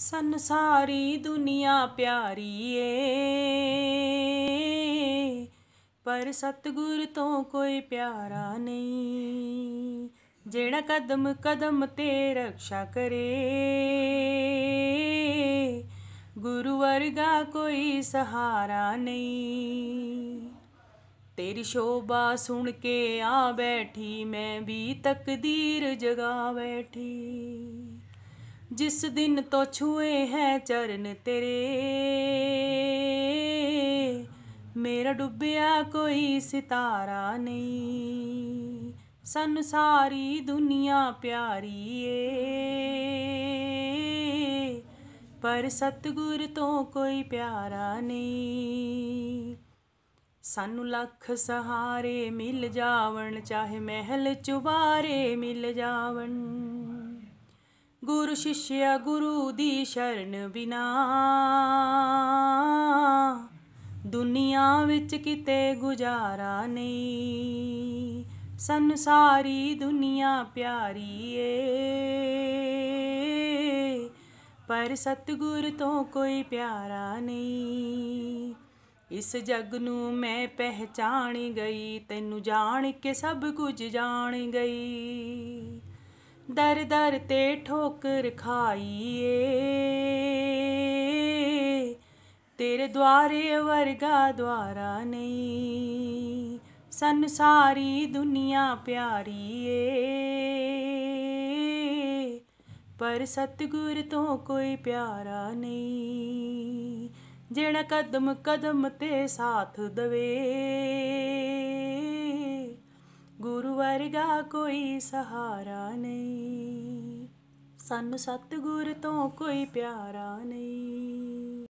ਸੰਸਾਰੀ ਦੁਨੀਆ ਪਿਆਰੀ ਏ ਪਰ ਸਤਗੁਰ ਤੋਂ ਕੋਈ ਪਿਆਰਾ ਨਹੀਂ ਜਿਹੜਾ ਕਦਮ ਕਦਮ ਤੇ ਰੱਖਿਆ ਕਰੇ ਗੁਰੂ ਵਰਗਾ ਕੋਈ ਸਹਾਰਾ ਨਹੀਂ ਤੇਰੀ ਸ਼ੋਭਾ ਸੁਣ ਕੇ ਆ ਬੈਠੀ ਮੈਂ ਵੀ ਤਕਦੀਰ ਜਗਾ ਬੈਠੀ ਜਿਸ ਦਿਨ ਤੋਂ ਛੂਏ ਹੈ ਚਰਨ ਤੇਰੇ ਮੇਰਾ ਡੁੱਬਿਆ ਕੋਈ ਸਿਤਾਰਾ ਨਹੀਂ ਸੰਸਾਰੀ ਦੁਨੀਆ ਪਿਆਰੀ ਏ ਪਰ ਸਤਗੁਰ ਤੋਂ ਕੋਈ ਪਿਆਰਾ ਨਹੀਂ ਸਾਨੂੰ ਲੱਖ ਸਹਾਰੇ ਮਿਲ ਜਾਵਣ ਚਾਹੇ ਮਹਿਲ ਚੁਬਾਰੇ ਮਿਲ ਜਾਵਣ ਗੁਰੂ ਸ਼ਿਸ਼ਿਆ ਗੁਰੂ ਦੀ ਸ਼ਰਨ ਬਿਨਾ ਦੁਨੀਆ ਵਿੱਚ ਕਿਤੇ ਗੁਜ਼ਾਰਾ ਨਹੀਂ ਸੰਸਾਰੀ ਦੁਨੀਆ ਪਿਆਰੀ ਏ ਪਰ ਸਤਗੁਰ ਤੋਂ ਕੋਈ ਪਿਆਰਾ ਨਹੀਂ ਇਸ ਜਗ ਨੂੰ ਮੈਂ ਪਹਿਚਾਣ ਗਈ ਤੈਨੂੰ ਜਾਣ ਕੇ ਸਭ ਕੁਝ ਜਾਣ ਗਈ ਦਰ ਦਰ ਤੇ ਠੋਕਰ ਖਾਈਏ ਤੇਰੇ ਦਵਾਰੇ ਵਰਗਾ ਦਵਾਰਾ ਨਹੀਂ ਸੰਸਾਰੀ ਦੁਨੀਆ ਪਿਆਰੀ ਏ ਪਰ ਸਤਗੁਰ ਤੋਂ ਕੋਈ ਪਿਆਰਾ ਨਹੀਂ ਜਿਹੜਾ ਕਦਮ ਕਦਮ ਤੇ ਸਾਥ ਦਵੇ ਗੁਰੂ ਵਰਗਾ ਕੋਈ ਸਹਾਰਾ ਨਹੀਂ ਸਾਨੂੰ ਸਤਿਗੁਰ ਤੋਂ ਕੋਈ ਪਿਆਰਾ ਨਹੀਂ